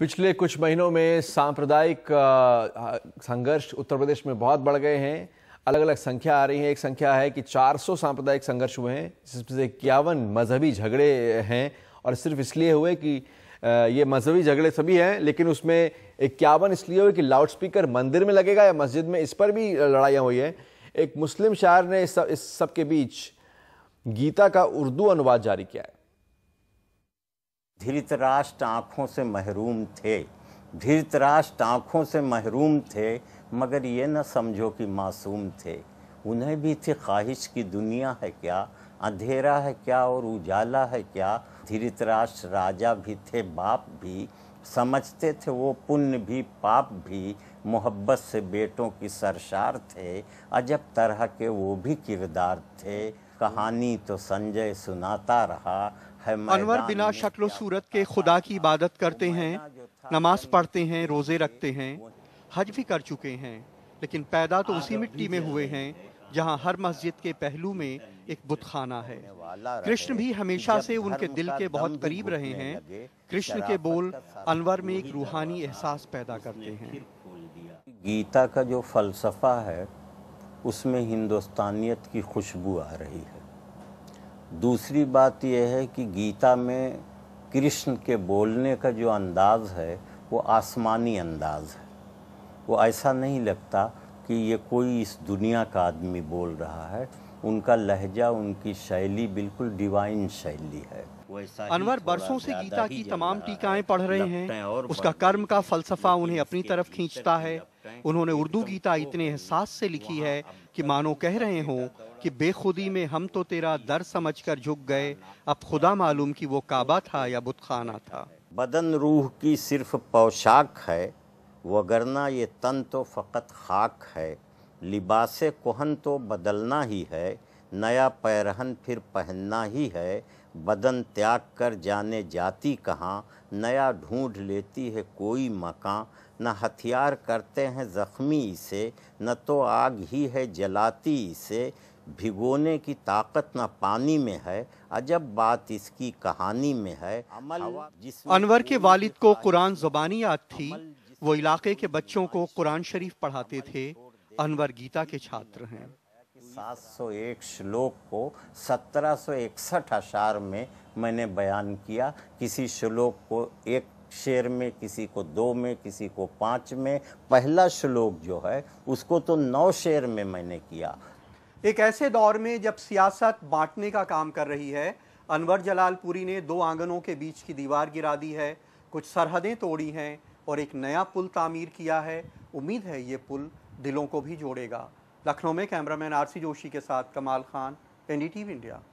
पिछले कुछ महीनों में सांप्रदायिक संघर्ष उत्तर प्रदेश में बहुत बढ़ गए हैं अलग अलग संख्या आ रही है एक संख्या है कि 400 सांप्रदायिक संघर्ष हुए हैं जिसमें से इक्यावन मजहबी झगड़े हैं और सिर्फ इसलिए हुए कि ये मजहबी झगड़े सभी हैं लेकिन उसमें इक्यावन इसलिए हुए कि लाउडस्पीकर मंदिर में लगेगा या मस्जिद में इस पर भी लड़ाइयाँ हुई हैं एक मुस्लिम शायर ने इस सब के बीच गीता का उर्दू अनुवाद जारी किया है धृतराष्ट्र आँखों से महरूम थे धृतराष्ट्र आँखों से महरूम थे मगर ये न समझो कि मासूम थे उन्हें भी थी ख्वाहिश की दुनिया है क्या अंधेरा है क्या और उजाला है क्या धृतराष्ट्र राजा भी थे बाप भी समझते थे वो पुण्य भी पाप भी मोहब्बत से बेटों की सरसार थे अजब तरह के वो भी किरदार थे कहानी तो संजय सुनाता रहा अनवर बिना शक्ल सूरत के खुदा की इबादत करते हैं नमाज पढ़ते हैं रोज़े रखते हैं हज भी कर चुके हैं लेकिन पैदा तो उसी मिट्टी में हुए हैं जहाँ हर मस्जिद के पहलू में एक बुतखाना है कृष्ण भी हमेशा से उनके दिल के बहुत करीब रहे हैं कृष्ण के बोल अनवर में एक रूहानी एहसास पैदा करते हैं गीता का जो फलसफा है उसमें हिंदुस्तानियत की खुशबू आ रही है दूसरी बात यह है कि गीता में कृष्ण के बोलने का जो अंदाज़ है वो आसमानी अंदाज़ है वो ऐसा नहीं लगता कि ये कोई इस दुनिया का आदमी बोल रहा है उनका लहजा उनकी शैली बिल्कुल डिवाइन शैली है अनवर बरसों से गीता की तमाम टीकाएं पढ़ रहे हैं उसका कर्म का फलसफा उन्हें अपनी तरफ खींचता है उन्होंने उर्दू गीता इतने एहसास से लिखी है कि मानो कह रहे हों कि बेखुदी में हम तो तेरा दर समझकर झुक गए अब खुदा मालूम कि वो काबा था या बुतखाना था बदन रूह की सिर्फ पोशाक है वगरना ये तन तो फ़कत खाक है लिबास कोहन तो बदलना ही है नया पैरहन फिर पहनना ही है बदन त्याग कर जाने जाती कहाँ नया ढूंढ लेती है कोई मकान न हथियार करते हैं ज़ख्मी इसे न तो आग ही है जलाती इसे भिगोने की ताकत न पानी में है अजब बात इसकी कहानी में है अमल अनवर के वालिद को कुरान जुबानी याद थी वो इलाके के बच्चों को कुरान शरीफ पढ़ाते थे अनवर गीता के छात्र हैं 701 श्लोक को 1761 अशार में मैंने बयान किया किसी श्लोक को एक शेर में किसी को दो में किसी को पाँच में पहला श्लोक जो है उसको तो नौ शेर में मैंने किया एक ऐसे दौर में जब सियासत बांटने का काम कर रही है अनवर जलालपुरी ने दो आंगनों के बीच की दीवार गिरा दी है कुछ सरहदें तोड़ी हैं और एक नया पुल तामीर किया है उम्मीद है ये पुल दिलों को भी जोड़ेगा लखनऊ में कैमरामैन आरसी जोशी के साथ कमाल खान एन इंडिया